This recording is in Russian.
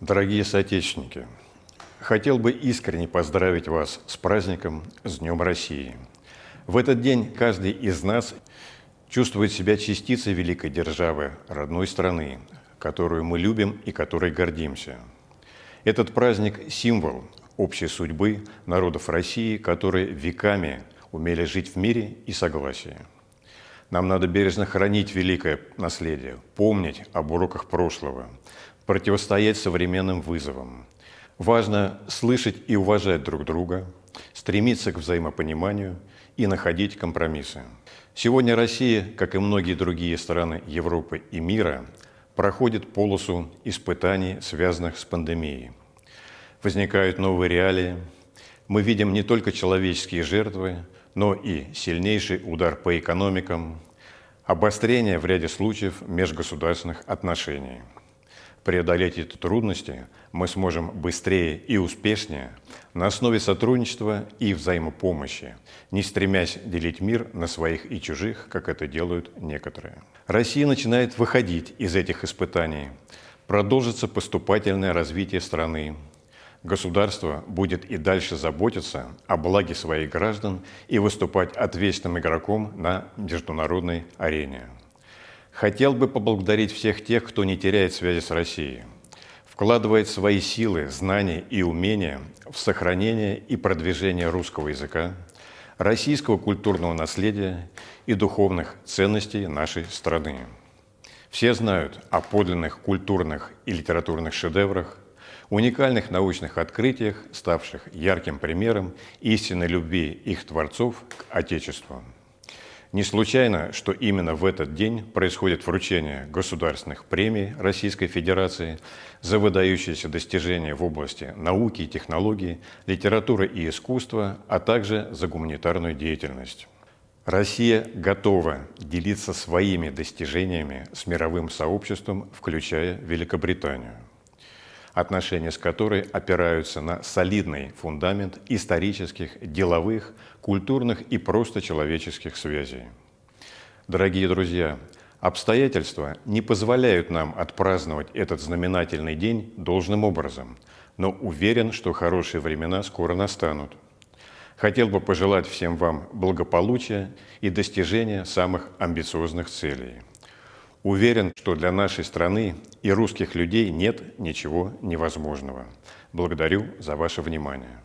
Дорогие соотечественники, хотел бы искренне поздравить вас с праздником, с Днем России. В этот день каждый из нас чувствует себя частицей великой державы, родной страны, которую мы любим и которой гордимся. Этот праздник – символ общей судьбы народов России, которые веками умели жить в мире и согласии. Нам надо бережно хранить великое наследие, помнить об уроках прошлого, противостоять современным вызовам. Важно слышать и уважать друг друга, стремиться к взаимопониманию и находить компромиссы. Сегодня Россия, как и многие другие страны Европы и мира, проходит полосу испытаний, связанных с пандемией. Возникают новые реалии. Мы видим не только человеческие жертвы, но и сильнейший удар по экономикам, обострение в ряде случаев межгосударственных отношений – преодолеть эти трудности мы сможем быстрее и успешнее на основе сотрудничества и взаимопомощи, не стремясь делить мир на своих и чужих, как это делают некоторые. Россия начинает выходить из этих испытаний. Продолжится поступательное развитие страны. Государство будет и дальше заботиться о благе своих граждан и выступать ответственным игроком на международной арене. Хотел бы поблагодарить всех тех, кто не теряет связи с Россией, вкладывает свои силы, знания и умения в сохранение и продвижение русского языка, российского культурного наследия и духовных ценностей нашей страны. Все знают о подлинных культурных и литературных шедеврах, уникальных научных открытиях, ставших ярким примером истинной любви их творцов к Отечеству. Не случайно, что именно в этот день происходит вручение государственных премий Российской Федерации за выдающиеся достижения в области науки и технологий, литературы и искусства, а также за гуманитарную деятельность. Россия готова делиться своими достижениями с мировым сообществом, включая Великобританию отношения с которой опираются на солидный фундамент исторических, деловых, культурных и просто человеческих связей. Дорогие друзья, обстоятельства не позволяют нам отпраздновать этот знаменательный день должным образом, но уверен, что хорошие времена скоро настанут. Хотел бы пожелать всем вам благополучия и достижения самых амбициозных целей. Уверен, что для нашей страны и русских людей нет ничего невозможного. Благодарю за ваше внимание.